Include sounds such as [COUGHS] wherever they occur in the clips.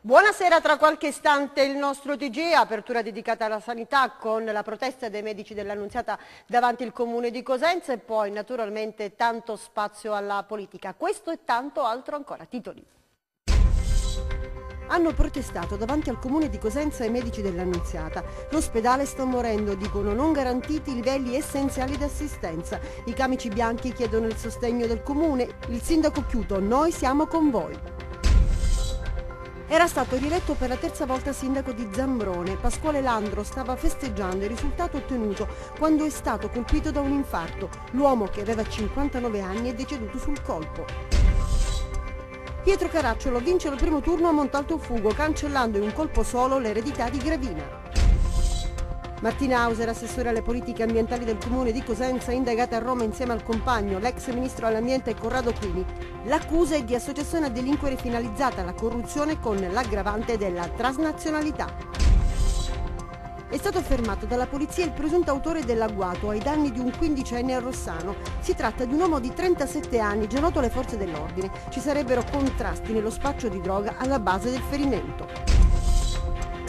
Buonasera, tra qualche istante il nostro TG, apertura dedicata alla sanità con la protesta dei medici dell'Annunziata davanti il comune di Cosenza e poi naturalmente tanto spazio alla politica. Questo e tanto altro ancora. Titoli hanno protestato davanti al comune di Cosenza i medici dell'Annunziata. L'ospedale sta morendo, dicono, non garantiti i livelli essenziali di assistenza. I camici bianchi chiedono il sostegno del comune. Il sindaco Chiuto, noi siamo con voi. Era stato rieletto per la terza volta sindaco di Zambrone. Pasquale Landro stava festeggiando il risultato ottenuto quando è stato colpito da un infarto. L'uomo, che aveva 59 anni, è deceduto sul colpo. Pietro Caracciolo vince il primo turno a Montalto Fugo, cancellando in un colpo solo l'eredità di Gravina. Martina Hauser, assessore alle politiche ambientali del comune di Cosenza, indagata a Roma insieme al compagno, l'ex ministro all'ambiente Corrado Quini. L'accusa è di associazione a delinquere finalizzata alla corruzione con l'aggravante della trasnazionalità è stato fermato dalla polizia il presunto autore dell'agguato ai danni di un quindicenne a Rossano. Si tratta di un uomo di 37 anni già noto alle forze dell'ordine. Ci sarebbero contrasti nello spaccio di droga alla base del ferimento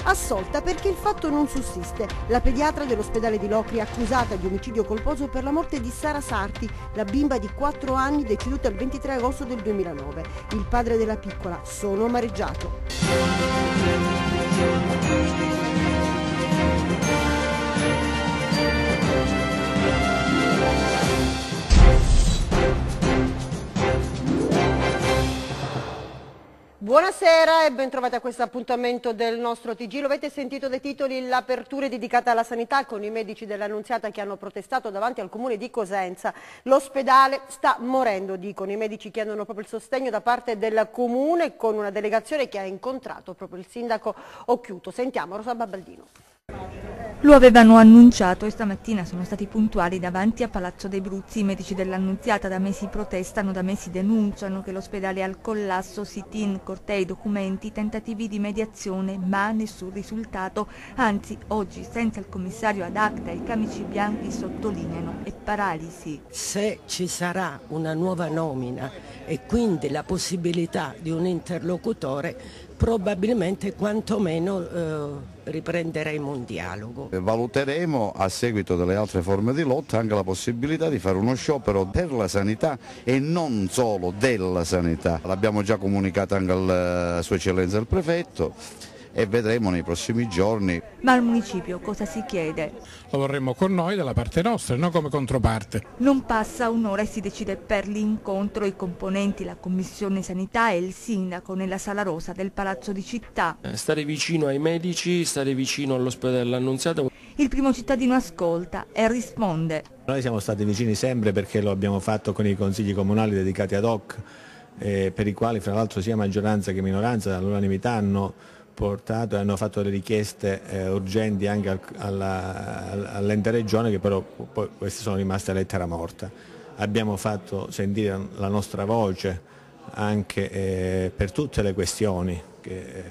assolta perché il fatto non sussiste. La pediatra dell'ospedale di Locri è accusata di omicidio colposo per la morte di Sara Sarti, la bimba di 4 anni deceduta il 23 agosto del 2009. Il padre della piccola sono amareggiato. Buonasera e bentrovati a questo appuntamento del nostro TG. Lo avete sentito dai titoli, l'apertura è dedicata alla sanità con i medici dell'Annunziata che hanno protestato davanti al comune di Cosenza. L'ospedale sta morendo, dicono. I medici chiedono proprio il sostegno da parte del comune con una delegazione che ha incontrato proprio il sindaco Occhiuto. Sentiamo Rosa Babaldino. Lo avevano annunciato e stamattina sono stati puntuali davanti a Palazzo dei Bruzzi i medici dell'Annunziata. Da mesi protestano, da mesi denunciano che l'ospedale è al collasso, sit-in, cortei, documenti, tentativi di mediazione, ma nessun risultato. Anzi, oggi senza il commissario ad acta i camici bianchi sottolineano è paralisi. Se ci sarà una nuova nomina e quindi la possibilità di un interlocutore probabilmente quantomeno eh, riprenderemo un dialogo. Eh, valuteremo a seguito delle altre forme di lotta anche la possibilità di fare uno sciopero per la sanità e non solo della sanità. L'abbiamo già comunicato anche alla eh, sua eccellenza il prefetto e vedremo nei prossimi giorni. Ma al municipio cosa si chiede? Lo vorremmo con noi dalla parte nostra e non come controparte. Non passa un'ora e si decide per l'incontro i componenti, la Commissione Sanità e il Sindaco nella Sala Rosa del Palazzo di Città. Eh, stare vicino ai medici, stare vicino all'ospedale dell'Annunziata. Il primo cittadino ascolta e risponde. Noi siamo stati vicini sempre perché lo abbiamo fatto con i consigli comunali dedicati ad hoc, eh, per i quali fra l'altro sia maggioranza che minoranza all'unanimità hanno portato e hanno fatto le richieste eh, urgenti anche al, alla, all'ente regione che però poi queste sono rimaste lettera morta. Abbiamo fatto sentire la nostra voce anche eh, per tutte le questioni che, eh,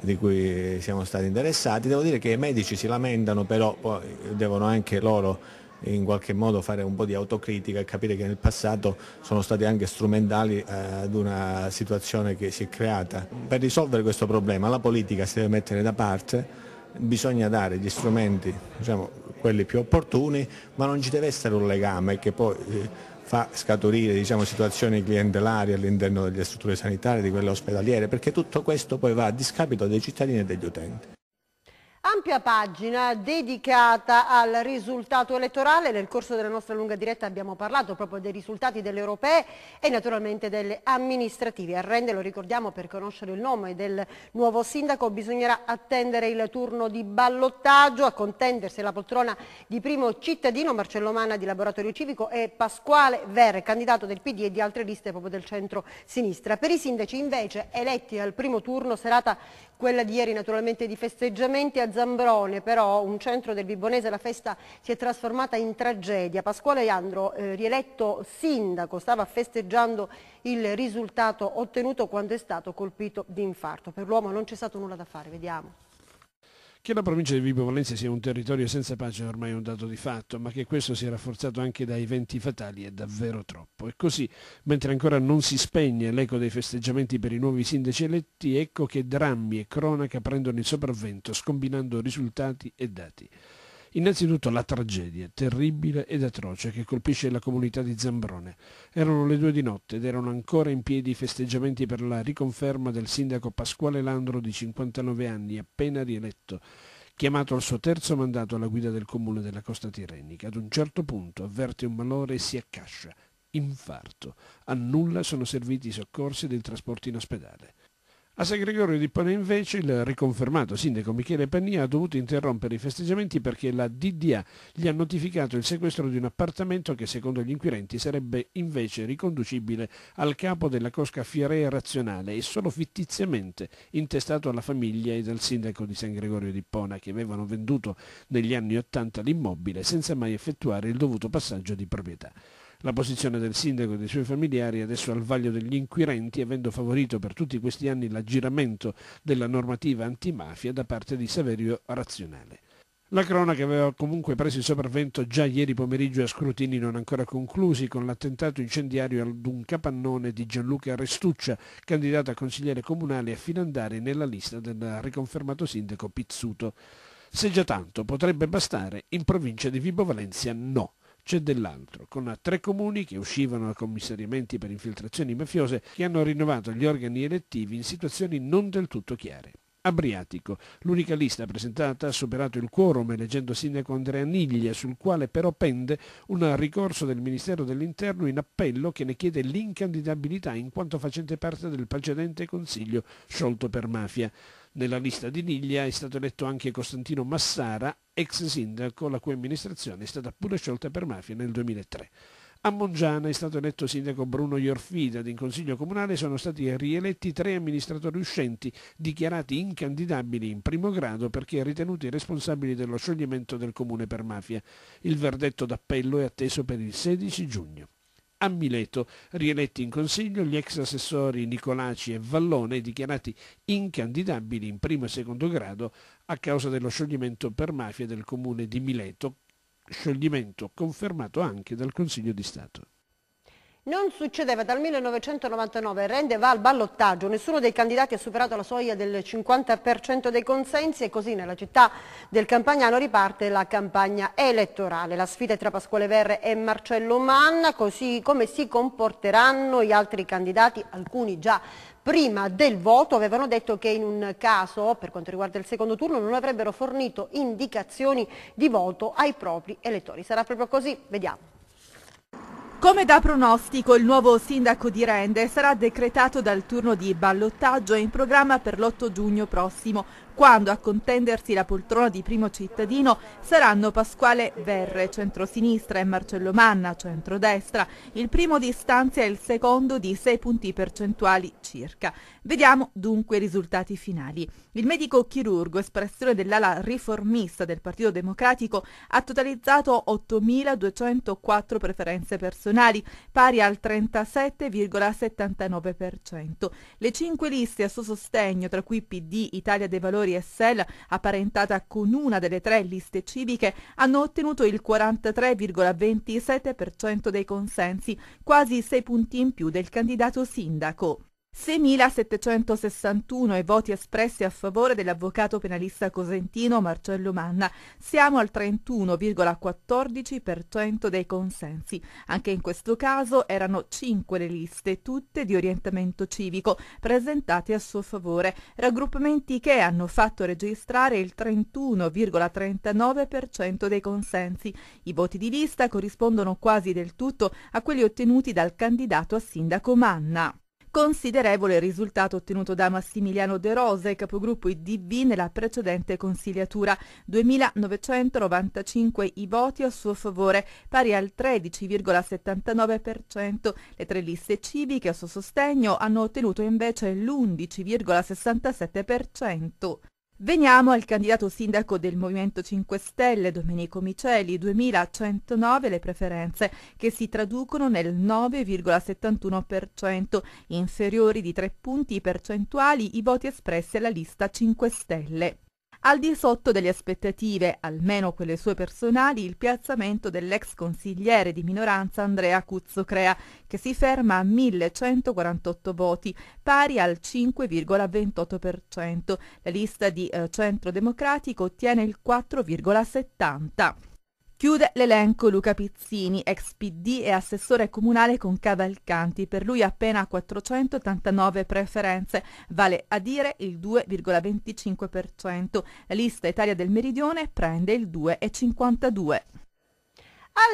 di cui siamo stati interessati. Devo dire che i medici si lamentano però poi devono anche loro in qualche modo fare un po' di autocritica e capire che nel passato sono stati anche strumentali eh, ad una situazione che si è creata. Per risolvere questo problema la politica si deve mettere da parte bisogna dare gli strumenti, diciamo, quelli più opportuni, ma non ci deve essere un legame che poi eh, fa scaturire diciamo, situazioni clientelari all'interno delle strutture sanitarie, di quelle ospedaliere, perché tutto questo poi va a discapito dei cittadini e degli utenti. Ampia pagina dedicata al risultato elettorale, nel corso della nostra lunga diretta abbiamo parlato proprio dei risultati delle europee e naturalmente delle amministrative. A Rende, lo ricordiamo, per conoscere il nome del nuovo sindaco bisognerà attendere il turno di ballottaggio, a contendersi la poltrona di primo cittadino Marcello Manna di Laboratorio Civico e Pasquale Verre, candidato del PD e di altre liste proprio del centro-sinistra. Per i sindaci invece eletti al primo turno serata quella di ieri naturalmente di festeggiamenti a Zambrone, però un centro del Vibonese la festa si è trasformata in tragedia. Pasquale Iandro, eh, rieletto sindaco, stava festeggiando il risultato ottenuto quando è stato colpito di infarto. Per l'uomo non c'è stato nulla da fare, vediamo. Che la provincia di Vibo Valencia sia un territorio senza pace è ormai un dato di fatto, ma che questo sia rafforzato anche da eventi fatali è davvero troppo. E così, mentre ancora non si spegne l'eco dei festeggiamenti per i nuovi sindaci eletti, ecco che drammi e cronaca prendono il sopravvento, scombinando risultati e dati. Innanzitutto la tragedia, terribile ed atroce, che colpisce la comunità di Zambrone. Erano le due di notte ed erano ancora in piedi i festeggiamenti per la riconferma del sindaco Pasquale Landro di 59 anni, appena rieletto, chiamato al suo terzo mandato alla guida del comune della costa tirrenica. Ad un certo punto avverte un malore e si accascia. Infarto. A nulla sono serviti i soccorsi del trasporto in ospedale. A San Gregorio di Pona invece il riconfermato sindaco Michele Pannia ha dovuto interrompere i festeggiamenti perché la DDA gli ha notificato il sequestro di un appartamento che secondo gli inquirenti sarebbe invece riconducibile al capo della cosca Fierea Razionale e solo fittiziamente intestato alla famiglia e dal sindaco di San Gregorio di Pona che avevano venduto negli anni 80 l'immobile senza mai effettuare il dovuto passaggio di proprietà. La posizione del sindaco e dei suoi familiari è adesso al vaglio degli inquirenti, avendo favorito per tutti questi anni l'aggiramento della normativa antimafia da parte di Saverio Razionale. La cronaca aveva comunque preso il sopravvento già ieri pomeriggio a scrutini non ancora conclusi con l'attentato incendiario ad un capannone di Gianluca Restuccia, candidato a consigliere comunale e a Finandari nella lista del riconfermato sindaco Pizzuto. Se già tanto potrebbe bastare, in provincia di Vibo Valencia no c'è dell'altro, con tre comuni che uscivano a commissariamenti per infiltrazioni mafiose che hanno rinnovato gli organi elettivi in situazioni non del tutto chiare. Abriatico. L'unica lista presentata ha superato il quorum eleggendo sindaco Andrea Niglia, sul quale però pende un ricorso del Ministero dell'Interno in appello che ne chiede l'incandidabilità in quanto facente parte del precedente Consiglio sciolto per mafia. Nella lista di Niglia è stato eletto anche Costantino Massara, ex sindaco, la cui amministrazione è stata pure sciolta per mafia nel 2003. A Mongiana è stato eletto sindaco Bruno Iorfida ed in consiglio comunale sono stati rieletti tre amministratori uscenti, dichiarati incandidabili in primo grado perché ritenuti responsabili dello scioglimento del comune per mafia. Il verdetto d'appello è atteso per il 16 giugno a Mileto. Rieletti in consiglio gli ex assessori Nicolaci e Vallone, dichiarati incandidabili in primo e secondo grado a causa dello scioglimento per mafia del comune di Mileto, scioglimento confermato anche dal Consiglio di Stato. Non succedeva dal 1999, rende va al ballottaggio, nessuno dei candidati ha superato la soglia del 50% dei consensi e così nella città del Campagnano riparte la campagna elettorale. La sfida è tra Pasquale Verre e Marcello Manna, così come si comporteranno gli altri candidati, alcuni già prima del voto avevano detto che in un caso, per quanto riguarda il secondo turno, non avrebbero fornito indicazioni di voto ai propri elettori. Sarà proprio così? Vediamo. Come da pronostico, il nuovo sindaco di Rende sarà decretato dal turno di ballottaggio in programma per l'8 giugno prossimo, quando a contendersi la poltrona di primo cittadino saranno Pasquale Verre, centrosinistra, e Marcello Manna, centrodestra, il primo di Stanzia e il secondo di 6 punti percentuali circa. Vediamo dunque i risultati finali. Il medico chirurgo, espressione dell'ala riformista del Partito Democratico, ha totalizzato 8.204 preferenze personali, pari al 37,79%. Le cinque liste a suo sostegno, tra cui PD, Italia dei Valori, Fuori SL, apparentata con una delle tre liste civiche, hanno ottenuto il 43,27% dei consensi, quasi sei punti in più del candidato sindaco. 6.761 i voti espressi a favore dell'avvocato penalista cosentino Marcello Manna. Siamo al 31,14% dei consensi. Anche in questo caso erano 5 le liste, tutte di orientamento civico, presentate a suo favore. Raggruppamenti che hanno fatto registrare il 31,39% dei consensi. I voti di lista corrispondono quasi del tutto a quelli ottenuti dal candidato a sindaco Manna. Considerevole il risultato ottenuto da Massimiliano De Rosa, capogruppo IDV nella precedente consigliatura. 2.995 i voti a suo favore, pari al 13,79%. Le tre liste civiche a suo sostegno hanno ottenuto invece l'11,67%. Veniamo al candidato sindaco del Movimento 5 Stelle, Domenico Miceli, 2109 le preferenze che si traducono nel 9,71%, inferiori di 3 punti percentuali i voti espressi alla lista 5 Stelle. Al di sotto delle aspettative, almeno quelle sue personali, il piazzamento dell'ex consigliere di minoranza Andrea Cuzzocrea, che si ferma a 1148 voti, pari al 5,28%. La lista di eh, Centro Democratico ottiene il 4,70%. Chiude l'elenco Luca Pizzini, ex PD e assessore comunale con Cavalcanti, per lui appena 489 preferenze, vale a dire il 2,25%. La lista Italia del Meridione prende il 2,52%.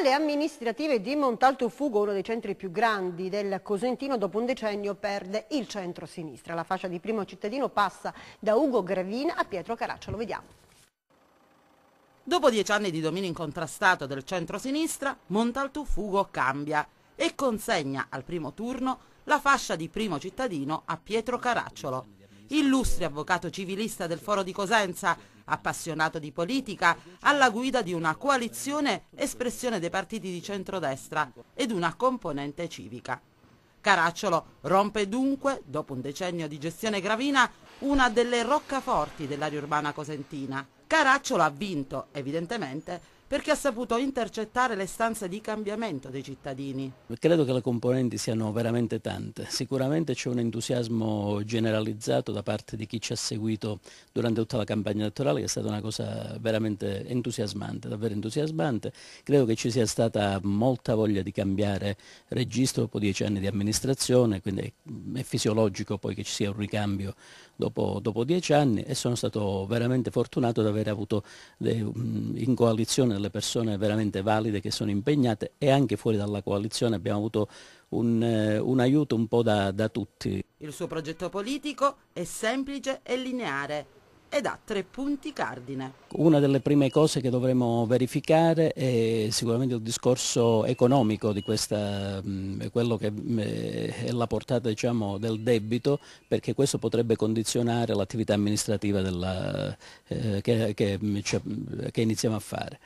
Alle amministrative di Montalto Fugo, uno dei centri più grandi del Cosentino, dopo un decennio perde il centro-sinistra. La fascia di primo cittadino passa da Ugo Gravina a Pietro Caraccia, lo vediamo. Dopo dieci anni di dominio incontrastato del centro-sinistra, Fugo cambia e consegna al primo turno la fascia di primo cittadino a Pietro Caracciolo. Illustre avvocato civilista del Foro di Cosenza, appassionato di politica, alla guida di una coalizione espressione dei partiti di centrodestra ed una componente civica. Caracciolo rompe dunque, dopo un decennio di gestione gravina, una delle roccaforti dell'area urbana cosentina Caracciolo ha vinto, evidentemente, perché ha saputo intercettare le stanze di cambiamento dei cittadini. Credo che le componenti siano veramente tante. Sicuramente c'è un entusiasmo generalizzato da parte di chi ci ha seguito durante tutta la campagna elettorale, che è stata una cosa veramente entusiasmante, davvero entusiasmante. Credo che ci sia stata molta voglia di cambiare registro dopo dieci anni di amministrazione, quindi è fisiologico poi che ci sia un ricambio dopo, dopo, dieci anni e sono stato veramente fortunato di aver avuto de, mm, in coalizione delle persone veramente valide che sono impegnate e anche fuori dalla coalizione abbiamo avuto un, eh, un aiuto un po' da, da tutti. Il suo progetto politico è semplice e lineare ed ha tre punti cardine. Una delle prime cose che dovremo verificare è sicuramente il discorso economico di questa, mm, quello che mm, è la portata diciamo, del debito, perché questo potrebbe condizionare l'attività amministrativa della, eh, che, che, mm, che iniziamo a fare.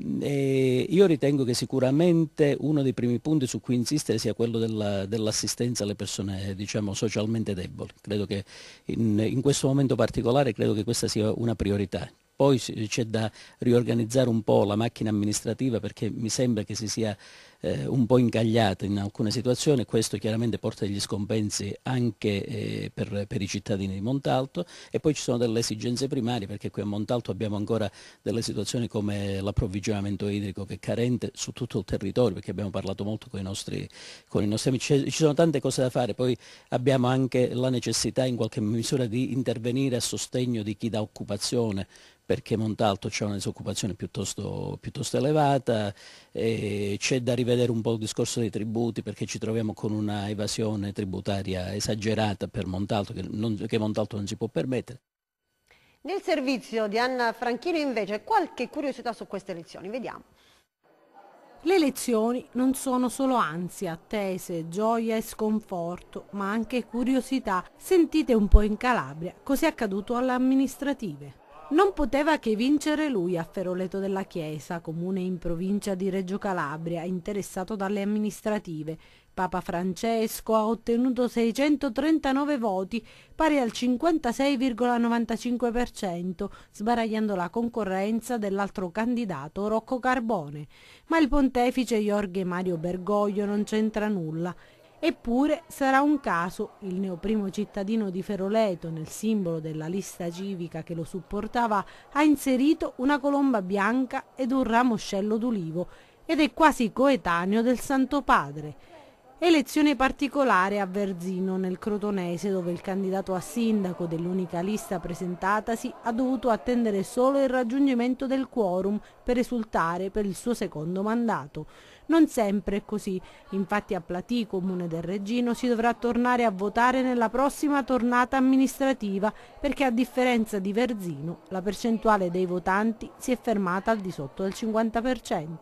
E eh, io ritengo che sicuramente uno dei primi punti su cui insistere sia quello dell'assistenza alle persone diciamo, socialmente deboli. Credo che in, in, questo momento particolare credo che questa sia una priorità. Poi c'è da riorganizzare un po' la macchina amministrativa perché mi sembra che si sia eh, un po' incagliata in alcune situazioni e questo chiaramente porta degli scompensi anche eh, per, per, i cittadini di Montalto e poi ci sono delle esigenze primarie perché qui a Montalto abbiamo ancora delle situazioni come l'approvvigionamento idrico che è carente su tutto il territorio perché abbiamo parlato molto con i nostri, con i nostri amici, ci sono tante cose da fare, poi abbiamo anche la necessità in qualche misura di intervenire a sostegno di chi dà occupazione perché Montalto c'è una disoccupazione piuttosto, piuttosto elevata, eh, c'è da rivedere rivedere un po' il discorso dei tributi perché ci troviamo con una evasione tributaria esagerata per Montalto che, non, che Montalto non si può permettere. Nel servizio di Anna Franchino invece qualche curiosità su queste elezioni, vediamo. Le elezioni non sono solo ansia, attese, gioia e sconforto, ma anche curiosità. Sentite un po' in Calabria cos'è accaduto alle amministrative. Non poteva che vincere lui a Feroleto della Chiesa, comune in provincia di Reggio Calabria, interessato dalle amministrative. Papa Francesco ha ottenuto 639 voti, pari al 56,95%, sbaragliando la concorrenza dell'altro candidato Rocco Carbone. Ma il pontefice Jorge Mario Bergoglio non c'entra nulla Eppure sarà un caso, il neoprimo cittadino di Feroleto nel simbolo della lista civica che lo supportava ha inserito una colomba bianca ed un ramoscello d'ulivo ed è quasi coetaneo del Santo Padre. Elezione particolare a Verzino nel Crotonese dove il candidato a sindaco dell'unica lista presentatasi ha dovuto attendere solo il raggiungimento del quorum per esultare per il suo secondo mandato. Non sempre è così, infatti a Platì, comune del Regino, si dovrà tornare a votare nella prossima tornata amministrativa perché a differenza di Verzino la percentuale dei votanti si è fermata al di sotto del 50%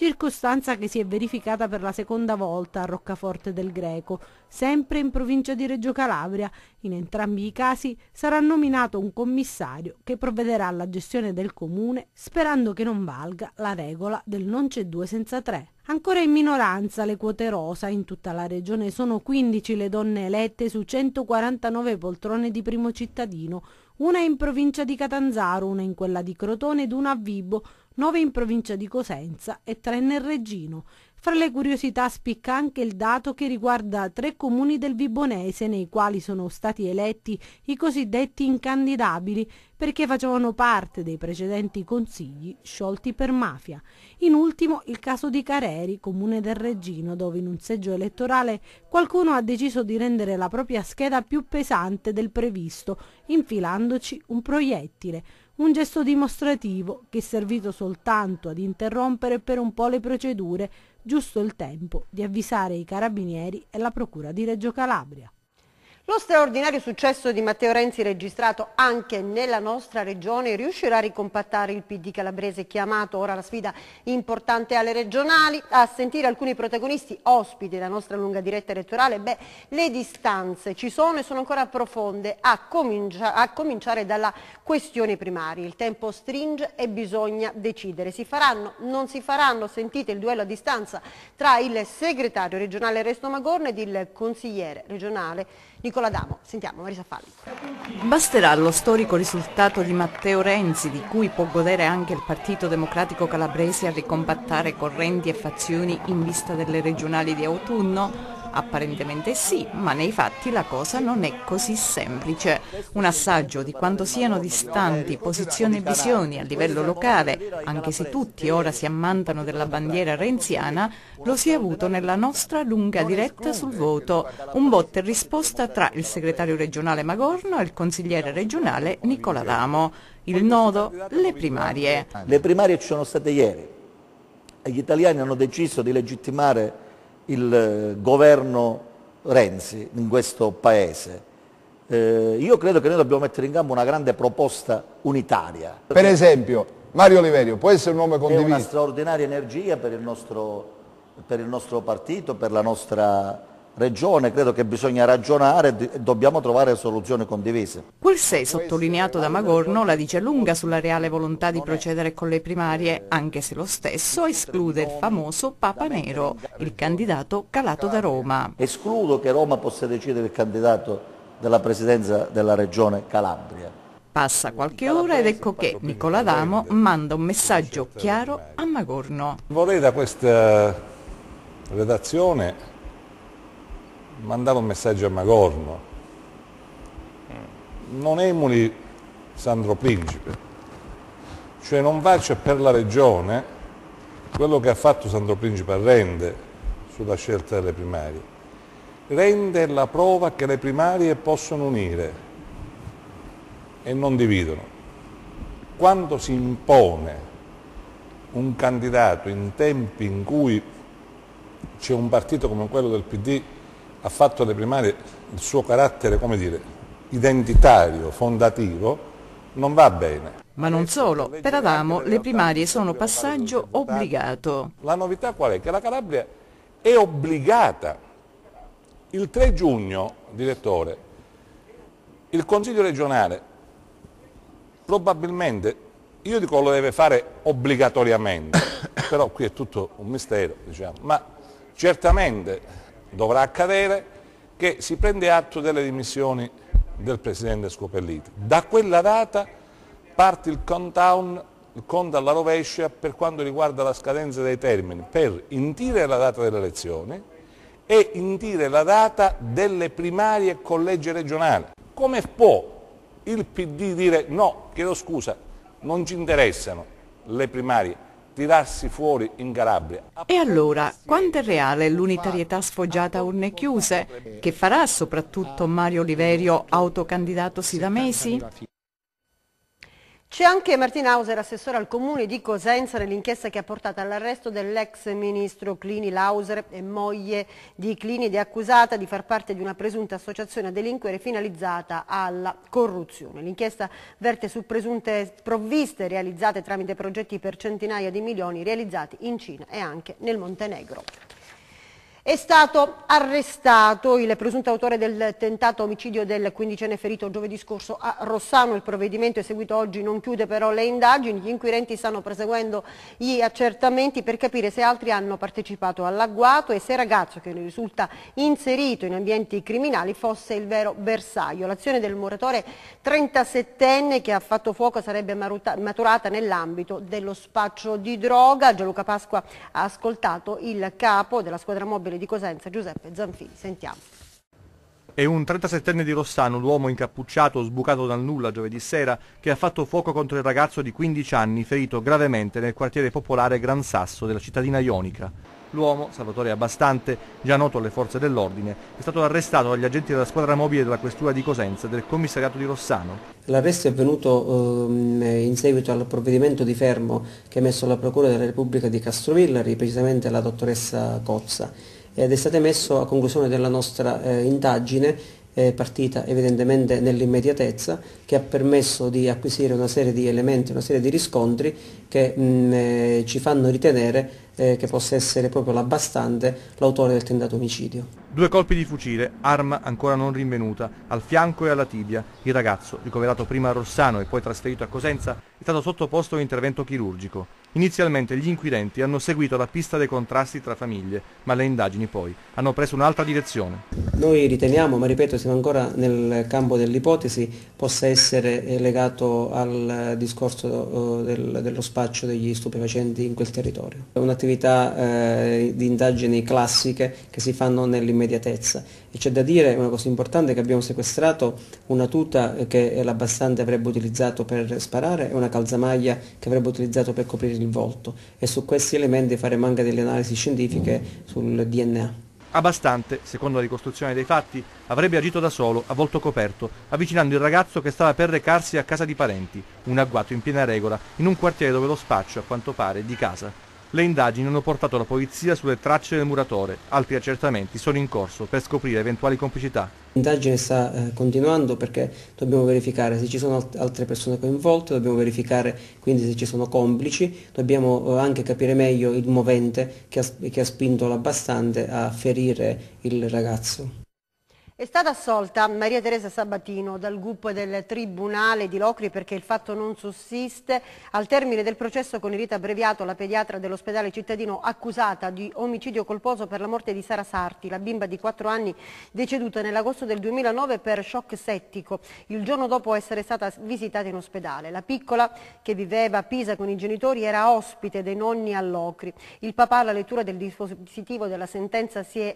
circostanza che si è verificata per la seconda volta a Roccaforte del Greco, sempre in provincia di Reggio Calabria. In entrambi i casi sarà nominato un commissario che provvederà alla gestione del comune sperando che non valga la regola del non c'è due senza tre. Ancora in minoranza le quote rosa in tutta la regione sono 15 le donne elette su 149 poltrone di primo cittadino, una in provincia di Catanzaro, una in quella di Crotone ed una a Vibo, 9 in provincia di Cosenza e 3 nel Regino. Fra le curiosità spicca anche il dato che riguarda tre comuni del Vibonese nei quali sono stati eletti i cosiddetti incandidabili perché facevano parte dei precedenti consigli sciolti per mafia. In ultimo il caso di Careri, comune del Regino, dove in un seggio elettorale qualcuno ha deciso di rendere la propria scheda più pesante del previsto, infilandoci un proiettile. Un gesto dimostrativo che è servito soltanto ad interrompere per un po' le procedure, giusto il tempo di avvisare i carabinieri e la procura di Reggio Calabria. Lo straordinario successo di Matteo Renzi registrato anche nella nostra regione riuscirà a ricompattare il PD calabrese chiamato ora la sfida importante alle regionali. A sentire alcuni protagonisti ospiti della nostra lunga diretta elettorale, beh, le distanze ci sono e sono ancora profonde a, comincia a cominciare dalla questione primaria. Il tempo stringe e bisogna decidere. Si faranno, non si faranno, sentite il duello a distanza tra il segretario regionale Resto Magorne ed il consigliere regionale Nicola Damo, sentiamo Marisa Falli. Basterà lo storico risultato di Matteo Renzi, di cui può godere anche il Partito Democratico Calabrese a ricombattare correnti e fazioni in vista delle regionali di autunno? Apparentemente sì, ma nei fatti la cosa non è così semplice. Un assaggio di quanto siano distanti posizioni e visioni a livello locale, anche se tutti ora si ammantano della bandiera renziana, lo si è avuto nella nostra lunga diretta sul voto. Un botte e risposta tra il segretario regionale Magorno e il consigliere regionale Nicola Damo. Il nodo, le primarie. Le primarie ci sono state ieri. Gli italiani hanno deciso di legittimare il eh, governo Renzi in questo Paese. Eh, io credo che noi dobbiamo mettere in campo una grande proposta unitaria. Per esempio, Mario Oliverio può essere un nome condiviso. È una straordinaria energia per il nostro, per il nostro partito, per la nostra Regione credo che bisogna ragionare e dobbiamo trovare soluzioni condivise. Quel 6 sottolineato da Magorno la dice lunga sulla reale volontà di procedere con le primarie, anche se lo stesso esclude il famoso Papa Nero, il candidato calato da Roma. Escludo che Roma possa decidere il candidato della presidenza della regione Calabria. Passa qualche ora ed ecco che Nicola Damo manda un messaggio chiaro a Magorno. Vorrei da questa redazione mandava un messaggio a Magorno. Non emuli Sandro Principe, cioè non faccia per la regione quello che ha fatto Sandro Principe a Rende sulla scelta delle primarie. Rende la prova che le primarie possono unire e non dividono. Quando si impone un candidato in tempi in cui c'è un partito come quello del PD ha fatto le primarie il suo carattere, come dire, identitario, fondativo, non va bene. Ma non solo, per Adamo le primarie sono passaggio obbligato. La novità qual è? Che la Calabria è obbligata. Il 3 giugno, direttore, il Consiglio regionale probabilmente, io dico lo deve fare obbligatoriamente, [COUGHS] però qui è tutto un mistero, diciamo, ma certamente dovrà accadere, che si prende atto delle dimissioni del Presidente Scopelliti. Da quella data parte il countdown, il conto alla rovescia per quanto riguarda la scadenza dei termini per indire la data delle elezioni e indire la data delle primarie collegi regionali. Come può il PD dire no, chiedo scusa, non ci interessano le primarie, tirarsi fuori in Calabria. E allora, quanto è reale l'unitarietà sfoggiata a urne chiuse, che farà soprattutto Mario Oliverio autocandidatosi da mesi? C'è anche Martina Hauser, assessore al comune di Cosenza, nell'inchiesta che ha portato all'arresto dell'ex ministro Clini Lauser e moglie di Clini ed è accusata di far parte di una presunta associazione a delinquere finalizzata alla corruzione. L'inchiesta verte su presunte provviste realizzate tramite progetti per centinaia di milioni realizzati in Cina e anche nel Montenegro. È stato arrestato il presunto autore del tentato omicidio del quindicenne ferito giovedì scorso a Rossano. Il provvedimento eseguito oggi non chiude però le indagini. Gli inquirenti stanno proseguendo gli accertamenti per capire se altri hanno partecipato all'agguato e se il ragazzo che ne risulta inserito in ambienti criminali fosse il vero bersaglio. L'azione del muratore 37enne che ha fatto fuoco sarebbe maturata nell'ambito dello spaccio di droga. Gianluca Pasqua ha ascoltato il capo della squadra mobile di Cosenza, Giuseppe Zanfini. Sentiamo. È un 37enne di Rossano, l'uomo incappucciato, sbucato dal nulla giovedì sera, che ha fatto fuoco contro il ragazzo di 15 anni ferito gravemente nel quartiere popolare Gran Sasso della cittadina ionica. L'uomo, Salvatore Abbastante, già noto alle forze dell'ordine, è stato arrestato dagli agenti della squadra mobile della Questura di Cosenza e del commissariato di Rossano. L'arresto è avvenuto ehm, eh, in seguito al provvedimento di fermo che ha messo la Procura della Repubblica di Castrovillari, precisamente la dottoressa Cozza ed è stato emesso a conclusione della nostra eh, indagine eh, partita evidentemente nell'immediatezza che ha permesso di acquisire una serie di elementi, una serie di riscontri che mh, eh, ci fanno ritenere eh, che possa essere proprio l'abbastante l'autore del tentato omicidio. Due colpi di fucile, arma ancora non rinvenuta, al fianco e alla tibia. Il ragazzo, ricoverato prima a Rossano e poi trasferito a Cosenza, è stato sottoposto a un intervento chirurgico. Inizialmente gli inquirenti hanno seguito la pista dei contrasti tra famiglie, ma le indagini poi hanno preso un'altra direzione. Noi riteniamo, ma ripeto siamo ancora nel campo dell'ipotesi, possa essere legato al discorso eh, dello spazio spaccio degli stupefacenti in quel territorio. È un'attività eh, di indagini classiche che si fanno nell'immediatezza e c'è da dire una cosa importante che abbiamo sequestrato una tuta che la Bastante avrebbe utilizzato per sparare e una calzamaglia che avrebbe utilizzato per coprire il volto e su questi elementi faremo anche delle analisi scientifiche sul DNA. Abastante, secondo la ricostruzione dei fatti, avrebbe agito da solo, a volto coperto, avvicinando il ragazzo che stava per recarsi a casa di parenti, un agguato in piena regola, in un quartiere dove lo spaccio, a quanto pare, di casa. Le indagini hanno portato la polizia sulle tracce del muratore, altri accertamenti sono in corso per scoprire eventuali complicità. L'indagine sta eh, continuando perché dobbiamo verificare se ci sono alt altre persone coinvolte, dobbiamo verificare quindi se ci sono complici, dobbiamo eh, anche capire meglio il movente che ha, che ha spinto l'abbastante a ferire il ragazzo. È stata assolta Maria Teresa Sabatino dal GUP del Tribunale di Locri perché il fatto non sussiste. Al termine del processo con il rito abbreviato la pediatra dell'ospedale cittadino accusata di omicidio colposo per la morte di Sara Sarti, la bimba di 4 anni deceduta nell'agosto del 2009 per shock settico, il giorno dopo essere stata visitata in ospedale. La piccola che viveva a Pisa con i genitori era ospite dei nonni a Locri. Il papà alla lettura del dispositivo della sentenza si è,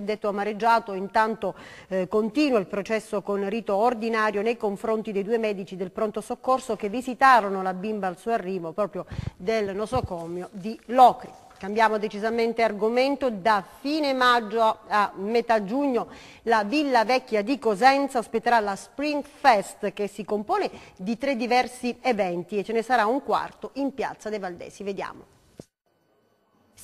detto amareggiato, intanto eh, continua il processo con rito ordinario nei confronti dei due medici del pronto soccorso che visitarono la bimba al suo arrivo proprio del nosocomio di Locri. Cambiamo decisamente argomento, da fine maggio a metà giugno la Villa Vecchia di Cosenza ospiterà la Spring Fest che si compone di tre diversi eventi e ce ne sarà un quarto in Piazza dei Valdesi. Vediamo.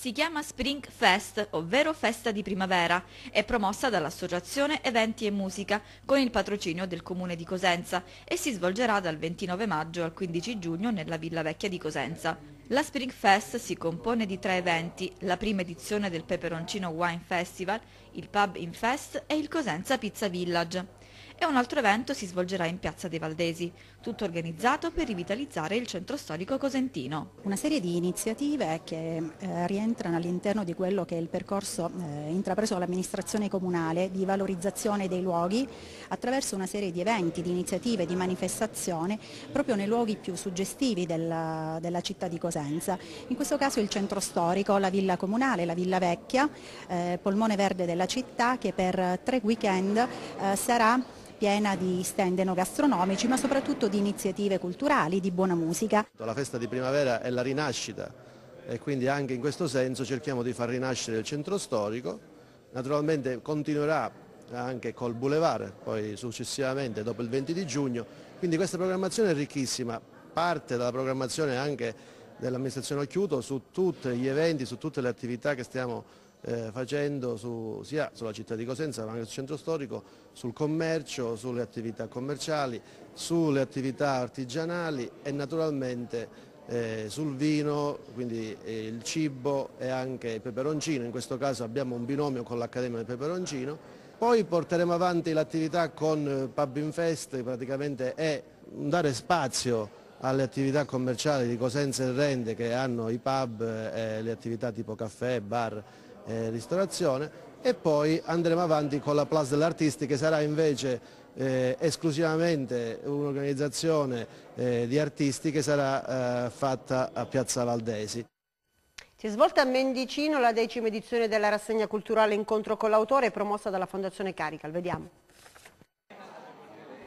Si chiama Spring Fest, ovvero Festa di Primavera, è promossa dall'Associazione Eventi e Musica con il patrocinio del Comune di Cosenza e si svolgerà dal 29 maggio al 15 giugno nella Villa Vecchia di Cosenza. La Spring Fest si compone di tre eventi, la prima edizione del Peperoncino Wine Festival, il Pub in Fest e il Cosenza Pizza Village. E un altro evento si svolgerà in Piazza dei Valdesi tutto organizzato per rivitalizzare il centro storico cosentino. Una serie di iniziative che eh, rientrano all'interno di quello che è il percorso eh, intrapreso dall'amministrazione comunale di valorizzazione dei luoghi attraverso una serie di eventi, di iniziative, di manifestazione proprio nei luoghi più suggestivi della, della città di Cosenza. In questo caso il centro storico, la villa comunale, la villa vecchia, eh, polmone verde della città che per tre weekend eh, sarà piena di stand enogastronomici ma soprattutto di iniziative culturali, di buona musica. La festa di primavera è la rinascita e quindi anche in questo senso cerchiamo di far rinascere il centro storico. Naturalmente continuerà anche col Boulevard, poi successivamente dopo il 20 di giugno, quindi questa programmazione è ricchissima, parte dalla programmazione anche dell'amministrazione Occhiuto su tutti gli eventi, su tutte le attività che stiamo eh, facendo su, sia sulla città di Cosenza ma anche sul centro storico, sul commercio, sulle attività commerciali, sulle attività artigianali e naturalmente eh, sul vino, quindi eh, il cibo e anche il peperoncino, in questo caso abbiamo un binomio con l'Accademia del Peperoncino. Poi porteremo avanti l'attività con eh, Pub in Fest, praticamente è dare spazio alle attività commerciali di Cosenza e Rende che hanno i pub, eh, le attività tipo caffè, bar eh, ristorazione e poi andremo avanti con la Place dell'Artisti che sarà invece eh, esclusivamente un'organizzazione eh, di artisti che sarà eh, fatta a Piazza Valdesi. Si è svolta a Mendicino la decima edizione della rassegna culturale Incontro con l'autore promossa dalla Fondazione Carical. Vediamo.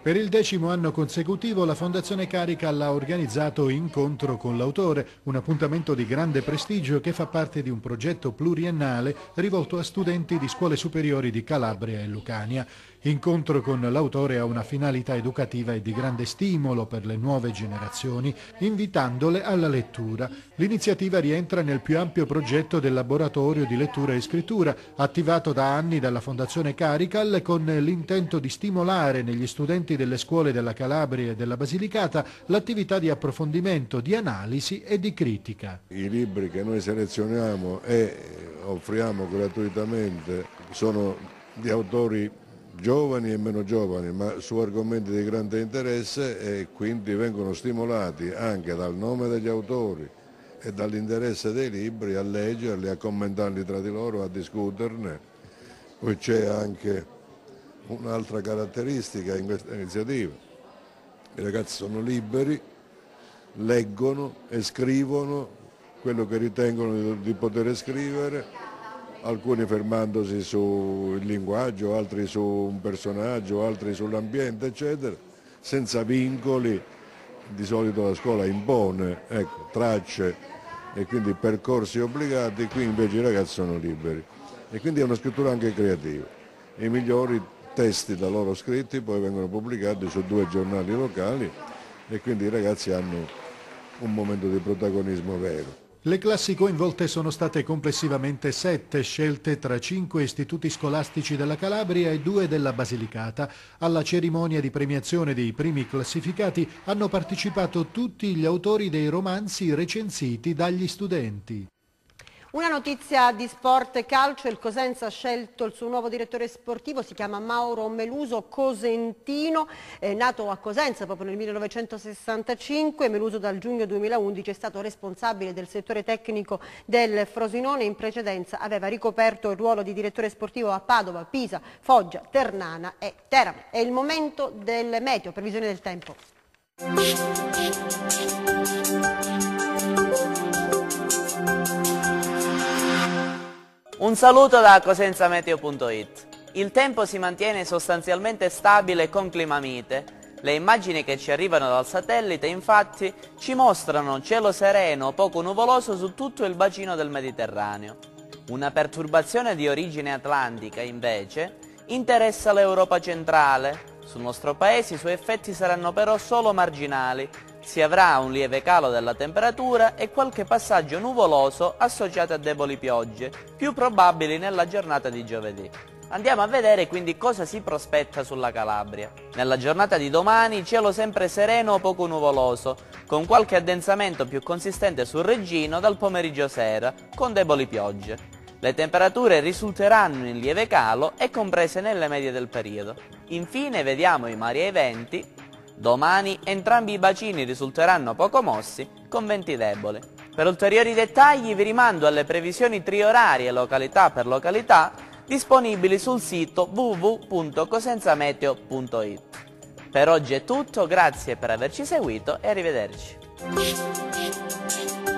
Per il decimo anno consecutivo la Fondazione Carica l'ha organizzato Incontro con l'autore, un appuntamento di grande prestigio che fa parte di un progetto pluriennale rivolto a studenti di scuole superiori di Calabria e Lucania incontro con l'autore ha una finalità educativa e di grande stimolo per le nuove generazioni, invitandole alla lettura. L'iniziativa rientra nel più ampio progetto del laboratorio di lettura e scrittura, attivato da anni dalla Fondazione Carical con l'intento di stimolare negli studenti delle scuole della Calabria e della Basilicata l'attività di approfondimento, di analisi e di critica. I libri che noi selezioniamo e offriamo gratuitamente sono di autori giovani e meno giovani, ma su argomenti di grande interesse e quindi vengono stimolati anche dal nome degli autori e dall'interesse dei libri a leggerli, a commentarli tra di loro, a discuterne. Poi c'è anche un'altra caratteristica in questa iniziativa. I ragazzi sono liberi, leggono e scrivono quello che ritengono di poter scrivere alcuni fermandosi sul linguaggio, altri su un personaggio, altri sull'ambiente, eccetera, senza vincoli, di solito la scuola impone ecco, tracce e quindi percorsi obbligati, qui invece i ragazzi sono liberi e quindi è una scrittura anche creativa. I migliori testi da loro scritti poi vengono pubblicati su due giornali locali e quindi i ragazzi hanno un momento di protagonismo vero. Le classi coinvolte sono state complessivamente sette, scelte tra cinque istituti scolastici della Calabria e due della Basilicata. Alla cerimonia di premiazione dei primi classificati hanno partecipato tutti gli autori dei romanzi recensiti dagli studenti. Una notizia di sport e calcio, il Cosenza ha scelto il suo nuovo direttore sportivo, si chiama Mauro Meluso Cosentino, è nato a Cosenza proprio nel 1965, Meluso dal giugno 2011 è stato responsabile del settore tecnico del Frosinone, in precedenza aveva ricoperto il ruolo di direttore sportivo a Padova, Pisa, Foggia, Ternana e Teramo. È il momento del meteo, previsione del tempo. Un saluto da cosenzameteo.it. Il tempo si mantiene sostanzialmente stabile con clima mite. Le immagini che ci arrivano dal satellite infatti ci mostrano cielo sereno poco nuvoloso su tutto il bacino del Mediterraneo. Una perturbazione di origine atlantica invece interessa l'Europa centrale. Sul nostro paese i suoi effetti saranno però solo marginali si avrà un lieve calo della temperatura e qualche passaggio nuvoloso associato a deboli piogge, più probabili nella giornata di giovedì. Andiamo a vedere quindi cosa si prospetta sulla Calabria. Nella giornata di domani cielo sempre sereno o poco nuvoloso, con qualche addensamento più consistente sul Reggino dal pomeriggio sera, con deboli piogge. Le temperature risulteranno in lieve calo e comprese nelle medie del periodo. Infine vediamo i mari e i venti Domani entrambi i bacini risulteranno poco mossi con venti deboli. Per ulteriori dettagli vi rimando alle previsioni triorarie località per località disponibili sul sito www.cosenzameteo.it. Per oggi è tutto, grazie per averci seguito e arrivederci.